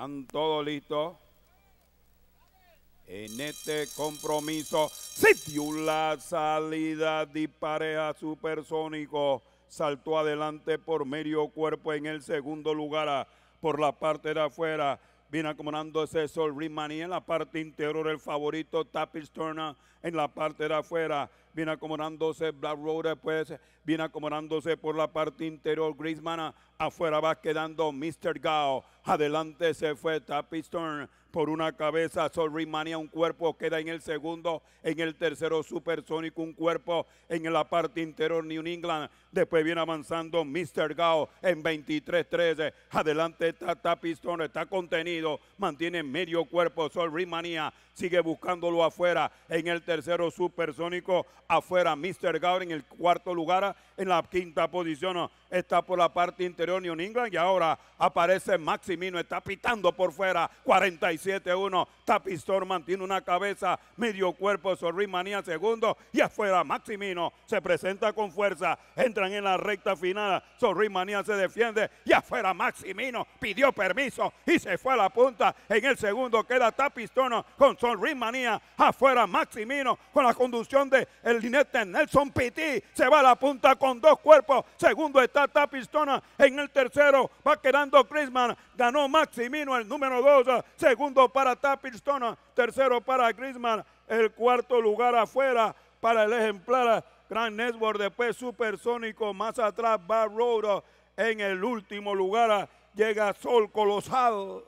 ¿Están todos listos? En este compromiso, sitio la salida, dispareja supersónico, saltó adelante por medio cuerpo en el segundo lugar, por la parte de afuera, viene acomodándose Sol Rimani en la parte interior, el favorito Tapis Turner en la parte de afuera, viene acomodándose Black Road después, viene acomodándose por la parte interior, Griezmann afuera va quedando Mr. Gao, adelante se fue Tapis Turner por una cabeza, Sol Rimania, un cuerpo queda en el segundo, en el tercero Supersónico, un cuerpo en la parte interior New England. Después viene avanzando Mr. Gao en 23-13. Adelante está, Tapistón, está contenido, mantiene medio cuerpo, Sol Rimania. sigue buscándolo afuera. En el tercero Supersónico, afuera Mr. Gao en el cuarto lugar, en la quinta posición está por la parte interior New England y ahora aparece Maximino, está pitando por fuera, 45 7 1 Tapistor mantiene una cabeza, medio cuerpo, Sorrimanía segundo y afuera. Maximino se presenta con fuerza. Entran en la recta final. Sorrimanía se defiende y afuera. Maximino pidió permiso y se fue a la punta. En el segundo queda Tapistono con Manía Afuera Maximino con la conducción de el linete Nelson Piti. Se va a la punta con dos cuerpos. Segundo está Tapistona. En el tercero va quedando Crisman. Ganó Maximino el número dos. Segundo segundo para Tapirston, tercero para Grisman, el cuarto lugar afuera para el ejemplar Grand Network, después Supersónico, más atrás Barroda, en el último lugar llega Sol Colosal.